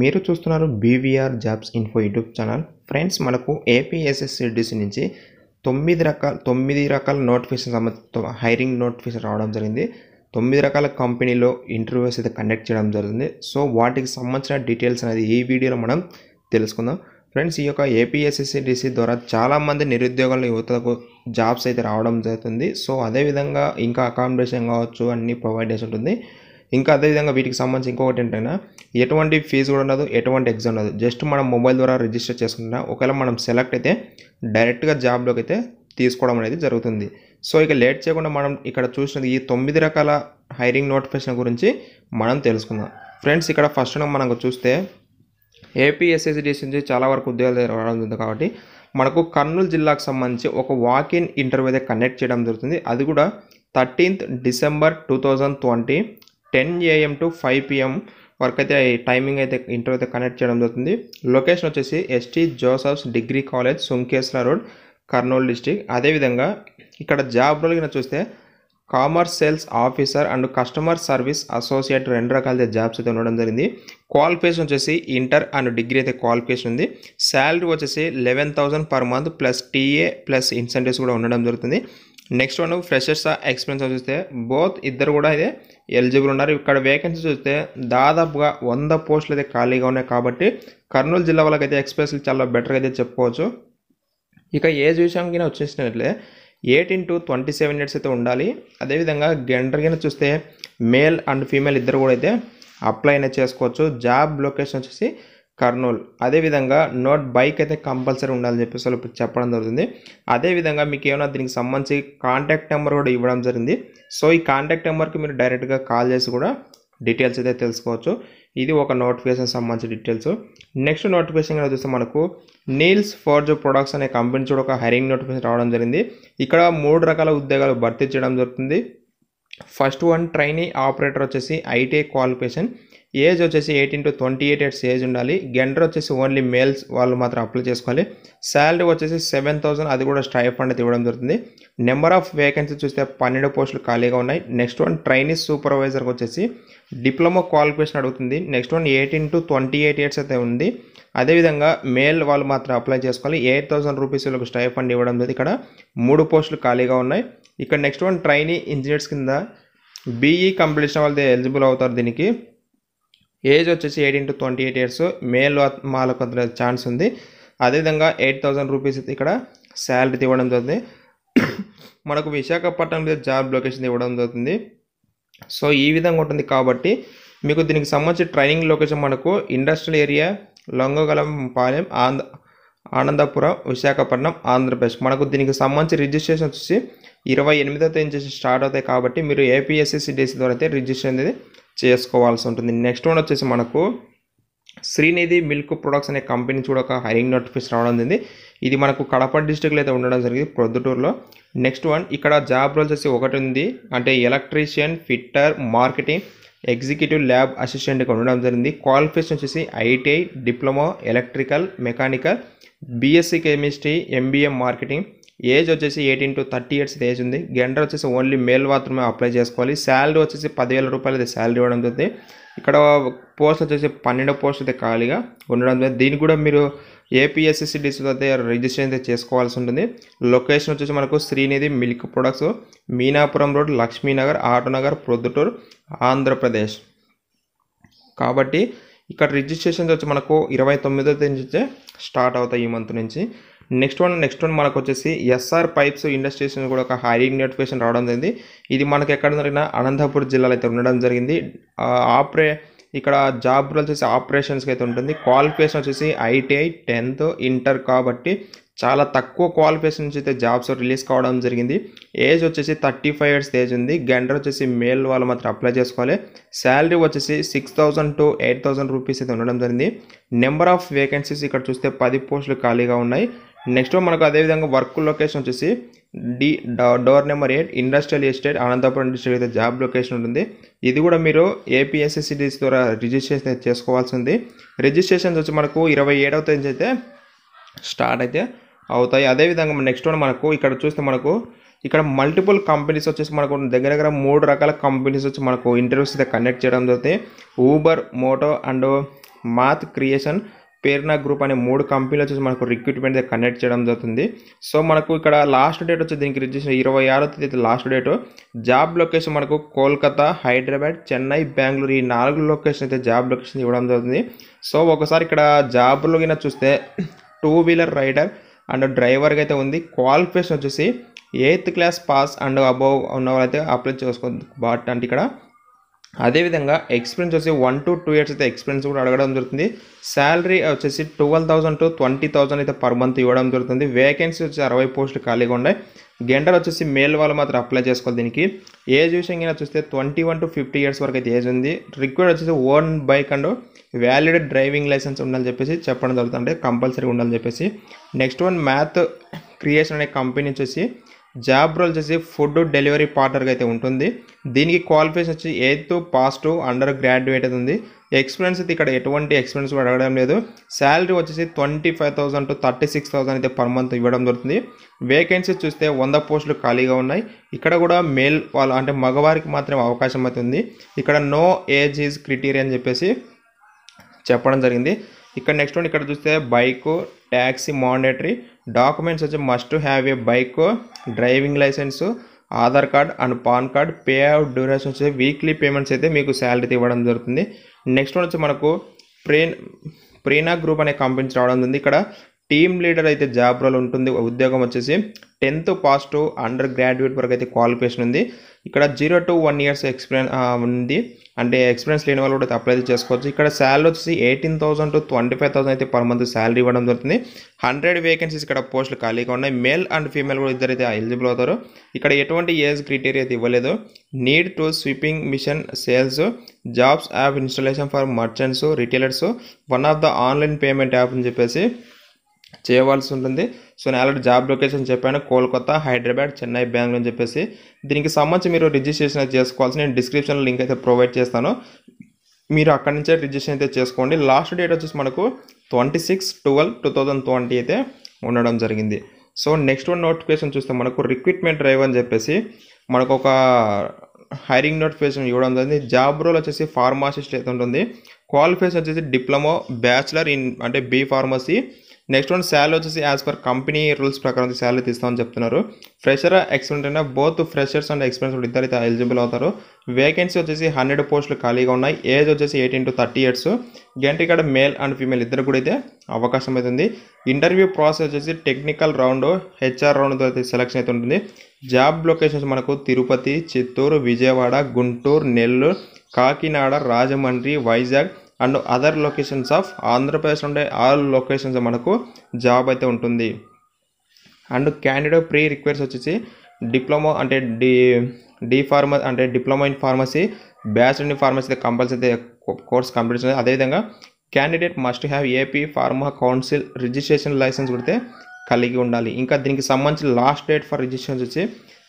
మీరు చూస్తున్నారు BVR jobs info YouTube channel friends మనకు ఏపీఎస్ఎస్సిడిసి నుంచి తొమ్మిది రకాల తొమ్మిది రకాల నోటిఫికేషన్ సంబంధించి హైరింగ్ నోటిఫికేషన్ రావడం జరిగింది తొమ్మిది రకాల కంపెనీలో ఇంటర్వ్యూస్ అయితే కండక్ట్ చేయడం జరిగింది సో వాటికి సంబంధించిన డీటెయిల్స్ అనేది ఈ వీడియోలో మనం తెలుసుకుందాం ఫ్రెండ్స్ ఈ యొక్క ఏపీఎస్ఎస్సిడిసి ద్వారా చాలామంది నిరుద్యోగుల యువతకు జాబ్స్ అయితే రావడం జరుగుతుంది సో అదేవిధంగా ఇంకా అకామిడేషన్ కావచ్చు అన్నీ ప్రొవైడ్ చేసి ఉంటుంది ఇంకా అదేవిధంగా వీటికి సంబంధించి ఇంకొకటి ఏంటంటే ఎటువంటి ఫీజు కూడా ఉండదు ఎటువంటి ఎగ్జామ్ ఉండదు జస్ట్ మనం మొబైల్ ద్వారా రిజిస్టర్ చేసుకుంటున్నా ఒకవేళ మనం సెలెక్ట్ అయితే డైరెక్ట్గా జాబ్లోకి అయితే తీసుకోవడం అనేది జరుగుతుంది సో ఇక లేట్ చేయకుండా మనం ఇక్కడ చూసినది ఈ తొమ్మిది రకాల హైరింగ్ నోటిఫికేషన్ గురించి మనం తెలుసుకుందాం ఫ్రెండ్స్ ఇక్కడ ఫస్ట్ మనం చూస్తే ఏపీఎస్ఎస్డిసి నుంచి చాలా వరకు ఉద్యోగాలు రావడం జరుగుతుంది కాబట్టి మనకు కర్నూలు జిల్లాకు సంబంధించి ఒక ఇన్ ఇంటర్వ్యూ అయితే కండక్ట్ చేయడం జరుగుతుంది అది కూడా thirteenth December two thousand twenty ten AM to five PM వరకు అయితే టైమింగ్ అయితే ఇంటర్ అయితే కనెక్ట్ చేయడం జరుగుతుంది లొకేషన్ వచ్చేసి St Joseph's degree college Sunkeshwara road Kurnool district అదేవిధంగా ఇక్కడ జాబ్ రోల్ కింద చూస్తే commerce sales officer and customer service associate రెండు రకాల జాబ్స్ అయితే ఉండడం జరిగింది క్వాలిఫికేషన్ వచ్చేసి ఇంటర్ అండ్ డిగ్రీ అయితే క్వాలిఫికేషన్ ఉంది శాలరీ వచ్చేసి eleven thousand per month plus TA plus incentives కూడా ఉండడం జరుగుతుంది నెక్స్ట్ వన్ ఫ్రెషర్స్ ఎక్స్పీరియన్స్ చూస్తే బోత్ ఇద్దరు కూడా అయితే ఎలిజిబుల్ ఉన్నారు ఇక్కడ వేకెన్సీ చూస్తే దాదాపుగా వంద పోస్టులు అయితే ఖాళీగా ఉన్నాయి కాబట్టి కర్నూలు జిల్లా వాళ్ళకి అయితే ఎక్స్పీరియన్స్ చాలా బెటర్గా అయితే చెప్పుకోవచ్చు ఇక ఏజ్ విషయంకి వచ్చేసినట్లే eighteen to twenty seven years అయితే ఉండాలి అదేవిధంగా కింద చూస్తే మేల్ అండ్ ఫీమేల్ ఇద్దరు కూడా అయితే అప్లై అయినా చేసుకోవచ్చు జాబ్ లొకేషన్ వచ్చేసి కర్నూలు అదేవిధంగా నోట్ బైక్ అయితే కంపల్సరీ ఉండాలని చెప్పేసి వాళ్ళు చెప్పడం జరుగుతుంది అదేవిధంగా మీకు ఏమైనా దీనికి సంబంధించి కాంటాక్ట్ నెంబర్ కూడా ఇవ్వడం జరిగింది సో ఈ కాంటాక్ట్ నెంబర్కి మీరు డైరెక్ట్గా కాల్ చేసి కూడా డీటెయిల్స్ అయితే తెలుసుకోవచ్చు ఇది ఒక నోటిఫికేషన్ సంబంధించిన డీటెయిల్స్ నెక్స్ట్ నోటిఫికేషన్ కూడా చూస్తే మనకు నీల్స్ ఫోర్జ్ ప్రొడక్ట్స్ అనే కంపెనీ చూడ ఒక హైరింగ్ నోటిఫికేషన్ రావడం జరిగింది ఇక్కడ మూడు రకాల ఉద్యోగాలు భర్తీ చేయడం జరుగుతుంది ఫస్ట్ వన్ ట్రైనీ ఆపరేటర్ వచ్చేసి ఐటీఐ క్వాలిఫికేషన్ ఏజ్ వచ్చేసి eighteen to twenty eight years age ఉండాలి జెండర్ వచ్చేసి ఓన్లీ మేల్స్ వాళ్ళు మాత్రం అప్లై చేసుకోవాలి శాలరీ వచ్చేసి సెవెన్ థౌసండ్ అది కూడా స్టైఫ్ అనేది ఇవ్వడం జరుగుతుంది నెంబర్ ఆఫ్ వేకెన్సీ చూస్తే పన్నెండు పోస్టులు ఖాళీగా ఉన్నాయి నెక్స్ట్ వన్ ట్రైనీస్ సూపర్వైజర్కి వచ్చేసి డిప్లొమా క్వాలిఫికేషన్ అడుగుతుంది next one eighteen to twenty eight years అయితే ఉంది అదేవిధంగా మేల్ వాళ్ళు మాత్రం అప్లై చేసుకోవాలి ఎయిట్ థౌసండ్ రూపీస్ వీళ్ళకి స్టైఫ్ అండ్ ఇవ్వడం జరిగింది ఇక్కడ మూడు పోస్టులు ఖాళీగా ఉన్నాయి ఇక్కడ నెక్స్ట్ వన్ ట్రైనీ ఇంజనీర్స్ కింద బీఈ కంప్లీషన్ చేసిన వాళ్ళది ఎలిజిబుల్ అవుతారు దీనికి ఏజ్ వచ్చేసి eight into twenty eight years male మాలో కొంత ఛాన్స్ ఉంది అదేవిధంగా ఎయిట్ థౌసండ్ రూపీస్ ఇక్కడ శాలరీ ఇవ్వడం జరుగుతుంది మనకు విశాఖపట్నం మీద జాబ్ లొకేషన్ ఇవ్వడం జరుగుతుంది సో ఈ విధంగా ఉంటుంది కాబట్టి మీకు దీనికి సంబంధించి ట్రైనింగ్ లొకేషన్ మనకు ఇండస్ట్రియల్ ఏరియా లొంగగలం పాలెం ఆంధ్ర ఆనందపురం విశాఖపట్నం ఆంధ్రప్రదేశ్ మనకు దీనికి సంబంధించి రిజిస్ట్రేషన్ వచ్చేసి ఇరవై ఎనిమిదో తేదీ నుంచి స్టార్ట్ అవుతాయి కాబట్టి మీరు ఏపీఎస్సీ సిడిఎస్సీ ద్వారా అయితే రిజిస్ట్రేషన్ అనేది చేసుకోవాల్సి ఉంటుంది నెక్స్ట్ వన్ వచ్చేసి మనకు శ్రీనిధి మిల్క్ ప్రొడక్ట్స్ అనే కంపెనీ చూడక హైరింగ్ నోటిఫికేషన్ రావడం జరిగింది ఇది మనకు కడప డిస్టిక్లో అయితే ఉండడం జరిగింది ప్రొద్దుటూరులో నెక్స్ట్ వన్ ఇక్కడ జాబ్ రోల్స్ వచ్చి ఒకటి ఉంది అంటే electrician fitter marketing executive lab అసిస్టెంట్గా ఉండడం జరిగింది క్వాలిఫికేషన్ వచ్చేసి ITI diploma electrical mechanical BSc chemistry MBA marketing age వచ్చేసి eighteen to thirty years age ఉంది జెండర్ వచ్చేసి ఓన్లీ మేల్ మాత్రమే అప్లై చేసుకోవాలి శాలరీ వచ్చేసి పదివేల రూపాయలు శాలరీ ఇవ్వడం జరుగుతుంది ఇక్కడ పోస్ట్ వచ్చేసి పన్నెండో పోస్ట్ అయితే ఖాళీగా ఉండడం జరుగుతుంది దీన్ని కూడా మీరు ఏపీఎస్ఎస్సి డిస్ట్రిక్ అయితే రిజిస్టర్ అయితే చేసుకోవాల్సి ఉంటుంది లొకేషన్ వచ్చేసి మనకు Srinidhi milk products Meenapuram road Lakshminagar Autonagar Proddatur Andhra Pradesh కాబట్టి ఇక్కడ రిజిస్ట్రేషన్ వచ్చి మనకు ఇరవై తొమ్మిదో తేదీ నుంచి స్టార్ట్ అవుతాయి ఈ మంత్ నుంచి నెక్స్ట్ వన్ నెక్స్ట్ వన్ మనకు వచ్చేసి ఎస్ఆర్ పైప్స్ ఇండస్ట్రీస్ కూడా ఒక హైరింగ్ నోటిఫికేషన్ రావడం జరిగింది ఇది మనకు ఎక్కడ జరిగిన అనంతపురం జిల్లాలో అయితే ఉండడం జరిగింది ఆపరే ఇక్కడ జాబ్ వచ్చేసి ఆపరేషన్స్కి అయితే ఉంటుంది క్వాలిఫికేషన్ వచ్చేసి ఐటీఐ టెన్త్ ఇంటర్ కాబట్టి చాలా తక్కువ క్వాలిఫికేషన్ నుంచి అయితే జాబ్స్ రిలీజ్ కావడం జరిగింది ఏజ్ వచ్చేసి థర్టీ ఫైవ్ ఇయర్స్ ఏజ్ ఉంది గెండర్ వచ్చేసి మేల్ వాళ్ళు మాత్రం అప్లై చేసుకోవాలి శాలరీ వచ్చేసి six thousand to eight thousand rupees అయితే ఉండడం జరిగింది నెంబర్ ఆఫ్ వేకెన్సీస్ ఇక్కడ చూస్తే పది పోస్టులు ఖాళీగా ఉన్నాయి నెక్స్ట్ మనకు అదేవిధంగా వర్క్ లొకేషన్ వచ్చేసి D door number eight industrial estate Anantapur district అయితే జాబ్ లొకేషన్ ఉంటుంది ఇది కూడా మీరు ఏపీఎస్ఎస్సిడీస్ ద్వారా రిజిస్ట్రేషన్ చేసుకోవాల్సింది రిజిస్ట్రేషన్స్ వచ్చి మనకు ఇరవై ఏడవ తేదీ అయితే స్టార్ట్ అయితే అవుతాయి అదేవిధంగా నెక్స్ట్ వన్ మనకు ఇక్కడ చూస్తే మనకు ఇక్కడ మల్టిపుల్ కంపెనీస్ వచ్చేసి మనకు దగ్గర దగ్గర మూడు రకాల కంపెనీస్ వచ్చి మనకు ఇంటర్వ్యూస్ అయితే కండక్ట్ చేయడం జరుగుతాయి Uber moto and math creation Prerna group అనే మూడు కంపెనీలు వచ్చేసి మనకు రిక్రూట్మెంట్ కనెక్ట్ చేయడం జరుగుతుంది సో మనకు ఇక్కడ లాస్ట్ డేట్ వచ్చి దీనికి రిజిస్టర్ ఇరవై ఆరో తేదీ లాస్ట్ డేట్ జాబ్ లొకేషన్ మనకు కోల్కతా హైదరాబాద్ చెన్నై బెంగళూరు ఈ నాలుగు లొకేషన్ అయితే జాబ్ లొకేషన్ ఇవ్వడం జరుగుతుంది సో ఒకసారి ఇక్కడ జాబ్లో కింద చూస్తే టూ వీలర్ రైడర్ అండ్ డ్రైవర్గా అయితే ఉంది క్వాలిఫికేషన్ వచ్చేసి eighth class pass and above ఉన్న అయితే అప్లై చేసుకో బట్ అంటే ఇక్కడ అదేవిధంగా ఎక్స్పీరియన్స్ వచ్చి వన్ టు టూ ఇయర్స్ అయితే ఎక్స్పీరియన్స్ కూడా అడగడం జరుగుతుంది శాలరీ వచ్చేసి twelve thousand to twenty thousand అయితే పర్ మంత్ ఇవ్వడం జరుగుతుంది వేకెన్సీ వచ్చి అరవై పోస్టులు ఖాళీగా ఉన్నాయి గెండర్ వచ్చేసి మేల్ వాళ్ళు మాత్రం అప్లై చేసుకోవాలి దీనికి ఏజ్ విషయంగా చూస్తే twenty one to fifty years వరకు అయితే ఏజ్ ఉంది రిక్వైర్డ్ వచ్చేసి own bike and valid driving licence ఉండాలని చెప్పేసి చెప్పడం జరుగుతుంది అంటే కంపల్సరీ ఉండాలని చెప్పేసి నెక్స్ట్ వన్ మ్యాథ్ క్రియేషన్ అనే కంపెనీ వచ్చేసి జాబ్ రోల్ వచ్చేసి ఫుడ్ డెలివరీ పార్ట్నర్గా అయితే ఉంటుంది దీనికి క్వాలిఫికేషన్ వచ్చి ఎయిత్ పాస్ట్ అండర్ గ్రాడ్యుయేట్ అయితే ఉంది ఎక్స్పీరియన్స్ అయితే ఇక్కడ ఎటువంటి ఎక్స్పీరియన్స్ కూడా అడగడం లేదు శాలరీ వచ్చేసి twenty five thousand to thirty six thousand అయితే పర్ మంత్ ఇవ్వడం జరుగుతుంది వేకెన్సీ చూస్తే వంద పోస్టులు ఖాళీగా ఉన్నాయి ఇక్కడ కూడా మేల్ వాళ్ళు అంటే మగవారికి మాత్రమే అవకాశం అయితే ఉంది ఇక్కడ నో ఏజ్ ఈజ్ క్రిటీరియా అని చెప్పేసి చెప్పడం జరిగింది ఇక్కడ నెక్స్ట్ ఇక్కడ చూస్తే బైకు ట్యాక్సీ మాండేటరీ డాక్యుమెంట్స్ వచ్చి must have a bike driving licence Aadhaar card and PAN card pay out duration వచ్చి వీక్లీ పేమెంట్స్ అయితే మీకు శాలరీ ఇవ్వడం జరుగుతుంది నెక్స్ట్ వచ్చి మనకు ప్రే ప్రీనా గ్రూప్ అనే కంపెనీస్ రావడం ఉంది ఇక్కడ టీమ్ లీడర్ అయితే జాబ్ రోల్ ఉంటుంది ఉద్యోగం వచ్చేసి tenth pass to undergraduate వరకు అయితే క్వాలిఫికేషన్ ఉంది ఇక్కడ zero to one years experience ఉంది అంటే ఎక్స్పీరియన్స్ లేని వాళ్ళు కూడా అప్లై చేసుకోవచ్చు ఇక్కడ శాలరీ వచ్చి eighteen thousand to twenty five thousand అయితే పర్ మంత్ శాలరీ ఇవ్వడం జరుగుతుంది హండ్రెడ్ వేకెన్సీస్ ఇక్కడ పోస్టులు ఖాళీగా ఉన్నాయి మేల్ అండ్ ఫీమేల్ కూడా ఇద్దరైతే ఎలిజిబుల్ అవుతారు ఇక్కడ ఎటువంటి ఏజ్ క్రైటీరియా అయితే ఇవ్వలేదు need to sweeping machine sales jobs app installation for merchants retailers one of the online payment app అని చెప్పేసి చేయవలసి ఉంటుంది సో నేను ఆల్రెడీ జాబ్ లొకేషన్ చెప్పాను కోల్కతా హైదరాబాద్ చెన్నై బెంగళూరు అని చెప్పేసి దీనికి సంబంధించి మీరు రిజిస్ట్రేషన్ చేసుకోవాల్సి నేను డిస్క్రిప్షన్లో లింక్ అయితే ప్రొవైడ్ చేస్తాను మీరు అక్కడి నుంచే రిజిస్ట్రేషన్ అయితే చేసుకోండి లాస్ట్ డేట్ వచ్చేసి మనకు twenty six twelve two thousand twenty అయితే ఉండడం జరిగింది సో నెక్స్ట్ వన్ నోటిఫికేషన్ చూస్తే మనకు రిక్రూట్మెంట్ డ్రైవ్ అని చెప్పేసి మనకు ఒక హైరింగ్ నోటిఫికేషన్ ఇవ్వడం జరిగింది జాబ్ రోల్ వచ్చేసి ఫార్మాసిస్ట్ అయితే ఉంటుంది క్వాలిఫికేషన్ వచ్చేసి డిప్లొమా బ్యాచిలర్ ఇన్ అంటే B pharmacy next one salary వచ్చేసి యాజ్ పర్ కంపెనీ రూల్స్ ప్రకారం శాలరీ తీస్తామని చెప్తున్నారు ఫ్రెషర్ ఎక్స్పీరియన్స్ అయినా బోత్ ఫ్రెషర్స్ అండ్ ఎక్స్పీరియన్స్ అయితే ఎలిజిబుల్ అవుతారు వేకెన్సీ వచ్చేసి హండ్రెడ్ పోస్టులు ఖాళీగా ఉన్నాయి ఏజ్ వచ్చేసి ఎయిటీన్ టు థర్టీ ఇయర్స్ గంట ఇక్కడ మేల్ అండ్ ఫీమేల్ ఇద్దరు కూడా అయితే అవకాశం అవుతుంది ఇంటర్వ్యూ ప్రాసెస్ వచ్చేసి టెక్నికల్ రౌండ్ హెచ్ఆర్ రౌండ్ అయితే సెలక్షన్ అయితే ఉంటుంది జాబ్ లొకేషన్స్ మనకు Tirupati Chittoor Vijayawada Guntur Nellore Kakinada Rajahmundry Vizag and other locations of Andhra Pradesh ఉండే ఆల్ లొకేషన్స్ మనకు జాబ్ అయితే ఉంటుంది అండ్ క్యాండిడేట్ ప్రీ రిక్వైర్స్ వచ్చేసి డిప్లొమా అంటే డి డి ఫార్మ అంటే diploma in pharmacy bachelor in pharmacy compulsory course complete అదే అదేవిధంగా candidate must have AP pharma council registration license కొడితే కలిగి ఉండాలి ఇంకా దీనికి సంబంధించి లాస్ట్ డేట్ ఫర్ రిజిస్ట్రేషన్ వచ్చి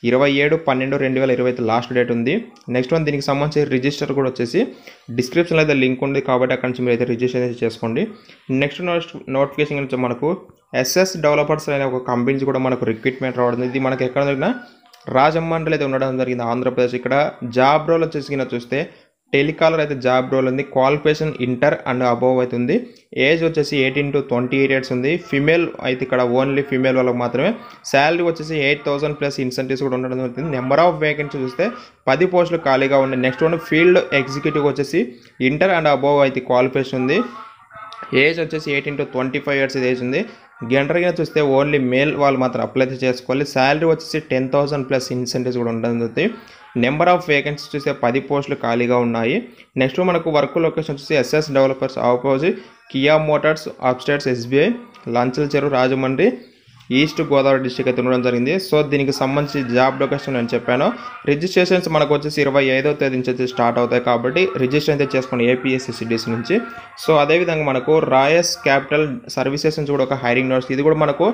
ఇరవై ఏడు పన్నెండు రెండు వేల ఇరవై అయితే లాస్ట్ డేట్ ఉంది నెక్స్ట్ వన్ దీనికి సంబంధించి రిజిస్టర్ కూడా వచ్చేసి డిస్క్రిప్షన్లో అయితే లింక్ ఉంది కాబట్టి అక్కడ నుంచి మీరు అయితే రిజిస్టర్ అయితే చేసుకోండి నెక్స్ట్ నోటిఫికేషన్ నుంచి మనకు ఎస్ఎస్ డెవలపర్స్ అనే ఒక కంపెనీస్ కూడా మనకు రిక్రూట్మెంట్ రావడం ఇది మనకు ఎక్కడ జరిగినా రాజమండ్రిలో అయితే ఉండడం జరిగింది ఆంధ్రప్రదేశ్ ఇక్కడ జాబ్ రోల్ వచ్చేసి చూస్తే టెలికాలర్ అయితే జాబ్ రోల్ ఉంది క్వాలిఫికేషన్ ఇంటర్ అండ్ అబోవ్ అయితే ఉంది ఏజ్ వచ్చేసి eighteen to twenty eight years ఉంది ఫిమేల్ అయితే ఇక్కడ ఓన్లీ ఫిమేల్ వాళ్ళకి మాత్రమే శాలరీ వచ్చేసి ఎయిట్ థౌసండ్ ప్లస్ ఇన్సెంటివ్స్ కూడా ఉండడం జరుగుతుంది నెంబర్ ఆఫ్ వేకెన్సీ చూస్తే పది పోస్టులు ఖాళీగా ఉన్నాయి నెక్స్ట్ వన్ ఫీల్డ్ ఎగ్జిక్యూటివ్ వచ్చేసి ఇంటర్ అండ్ అబోవ్ అయితే క్వాలిఫికేషన్ ఉంది ఏజ్ వచ్చేసి eighteen to twenty five years age ఉంది గెండర్గా చూస్తే ఓన్లీ మేల్ వాళ్ళు మాత్రం అప్లై చేసుకోవాలి శాలరీ వచ్చేసి టెన్ థౌసండ్ ప్లస్ ఇన్సెంటివ్స్ కూడా ఉండడం జరుగుతుంది నెంబర్ ఆఫ్ వేకెన్సీ చూసే పది పోస్టులు ఖాళీగా ఉన్నాయి నెక్స్ట్ మనకు వర్క్ లొకేషన్ చూసి SS developers opposite Kia motors upstairs SBI Lalacheruvu Rajahmundry east Godavari district అయితే ఉండడం జరిగింది సో దీనికి సంబంధించి జాబ్ లొకేషన్ నేను చెప్పాను రిజిస్ట్రేషన్స్ మనకు వచ్చేసి ఇరవై ఐదో తేదీ నుంచి వచ్చి స్టార్ట్ అవుతాయి కాబట్టి రిజిస్ట్రేషన్ అయితే చేసుకోండి ఏపీఎస్సిసిడీస్ నుంచి సో అదేవిధంగా మనకు రాయస్ క్యాపిటల్ సర్వీసెస్ నుంచి కూడా ఒక హైరింగ్ నోట్స్ ఇది కూడా మనకు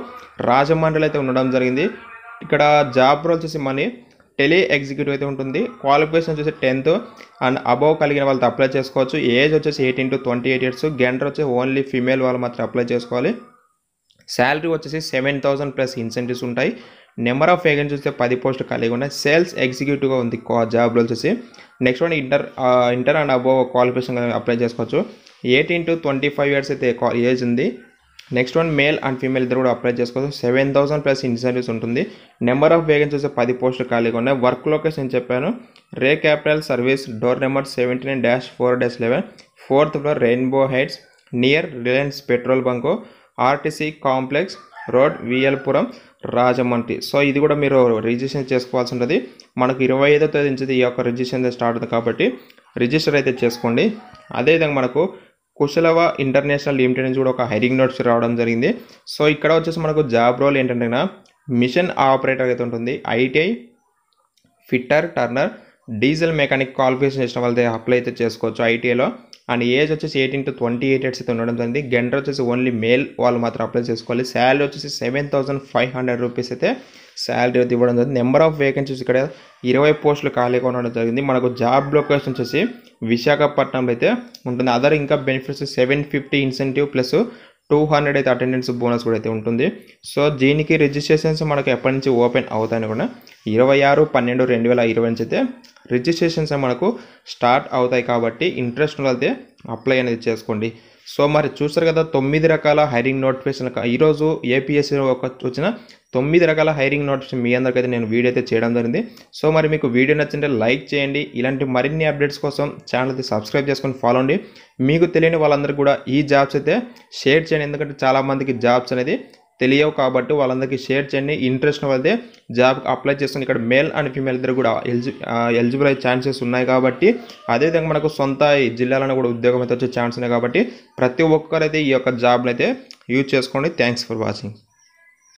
రాజమండ్రిలో అయితే ఉండడం జరిగింది ఇక్కడ జాబ్ రోల్ వచ్చేసి మనీ టెలి ఎగ్జిక్యూటివ్ అయితే ఉంటుంది క్వాలిఫికేషన్ వచ్చేసి టెన్త్ అండ్ అబవ్ కలిగిన వాళ్ళతో అప్లై చేసుకోవచ్చు ఏజ్ వచ్చేసి eighteen to twenty eight years gender వచ్చి ఓన్లీ ఫీమేల్ వాళ్ళు మాత్రం అప్లై చేసుకోవాలి శాలరీ వచ్చేసి సెవెన్ థౌసండ్ ప్లస్ ఇన్సెంటివ్స్ ఉంటాయి నెంబర్ ఆఫ్ వేగన్స్ చూస్తే పది పోస్ట్ కలిగి ఉన్నాయి సేల్స్ ఎగ్జిక్యూటివ్గా ఉంది జాబ్లో వచ్చేసి next one inter inter and above qualification apply చేసుకోవచ్చు eighteen to twenty five years అయితే ఏజ్ ఉంది next one male and female ఇద్దరు కూడా అప్లై చేసుకోవచ్చు సెవెన్ థౌసండ్ ప్లస్ ఇన్సెంటివ్స్ ఉంటుంది నెంబర్ ఆఫ్ వేకెన్సీస్ పది పోస్టులు ఖాళీగా ఉన్నాయి వర్క్ లొకేషన్ చెప్పాను ray capital service door number seventy nine dash four dash eleven fourth floor rainbow heights near Reliance petrol bunk RTC complex road VL Puram Rajahmundry so ఇది కూడా మీరు registration చేసుకోవాల్సి ఉంటుంది మనకు ఇరవై ఐదో తేదీ నుంచి ఈ యొక్క రిజిస్ట్రేషన్ స్టార్ట్ అవుతుంది కాబట్టి రిజిస్టర్ అయితే చేసుకోండి అదేవిధంగా మనకు కుశలవ ఇంటర్నేషనల్ లిమిటెడ్ నుంచి కూడా ఒక హైరింగ్ నోట్స్ రావడం జరిగింది సో ఇక్కడ వచ్చేసి మనకు జాబ్ రోల్ ఏంటంటే మిషన్ ఆపరేటర్ అయితే ఉంటుంది ITI fitter turner diesel mechanic qualification చేసిన వాళ్ళది అప్లై అయితే చేసుకోవచ్చు ఐటీఐలో అండ్ ఏజ్ వచ్చేసి eighteen to twenty eight years అయితే ఉండడం జరిగింది గెండర్ వచ్చేసి ఓన్లీ మేల్ వాళ్ళు మాత్రం అప్లై చేసుకోవాలి శాలరీ వచ్చేసి seven thousand five hundred rupees అయితే శాలరీ అయితే ఇవ్వడం జరిగింది నెంబర్ ఆఫ్ వేకెన్సీస్ ఇక్కడ ఇరవై పోస్టులు ఖాళీగా ఉండడం జరిగింది మనకు జాబ్ లొకేషన్ వచ్చేసి విశాఖపట్నంలో అయితే ఉంటుంది అదర్ ఇంకా benefits seven fifty incentive plus two hundred అయితే అటెండెన్స్ బోనస్ కూడా అయితే ఉంటుంది సో దీనికి రిజిస్ట్రేషన్స్ మనకు ఎప్పటి నుంచి ఓపెన్ అవుతాయని కూడా ఇరవై ఆరు పన్నెండు రెండు వేల ఇరవై నుంచి అయితే రిజిస్ట్రేషన్స్ మనకు స్టార్ట్ అవుతాయి కాబట్టి ఇంట్రెస్ట్ అయితే అప్లై అనేది చేసుకోండి సో మరి చూస్తారు కదా తొమ్మిది రకాల హైరింగ్ నోటిఫికేషన్ ఈరోజు ఏపీఎస్సీ ఒక వచ్చిన తొమ్మిది రకాల హైరింగ్ నోటిఫికేషన్ మీ అందరికైతే నేను వీడియో అయితే చేయడం జరిగింది సో మరి మీకు వీడియో నచ్చింటే లైక్ చేయండి ఇలాంటి మరిన్ని అప్డేట్స్ కోసం ఛానల్ అయితే సబ్స్క్రైబ్ చేసుకొని ఫాలో అండి మీకు తెలియని వాళ్ళందరూ కూడా ఈ జాబ్స్ అయితే షేర్ చేయండి ఎందుకంటే చాలామందికి జాబ్స్ అనేది తెలియవు కాబట్టి వాళ్ళందరికీ షేర్ చేయండి ఇంట్రెస్ట్ వాళ్ళదే జాబ్కి అప్లై చేసుకుని ఇక్కడ మేల్ అండ్ ఫీమేల్ ఇద్దరు కూడా ఎలిజి ఎలిజిబుల్ అయ్యే ఛాన్సెస్ ఉన్నాయి కాబట్టి అదేవిధంగా మనకు సొంత జిల్లాలను కూడా ఉద్యోగం అయితే వచ్చే ఛాన్స్ ఉన్నాయి కాబట్టి ప్రతి ఒక్కరైతే ఈ యొక్క జాబ్ని అయితే యూజ్ చేసుకోండి థ్యాంక్స్ ఫర్ వాచింగ్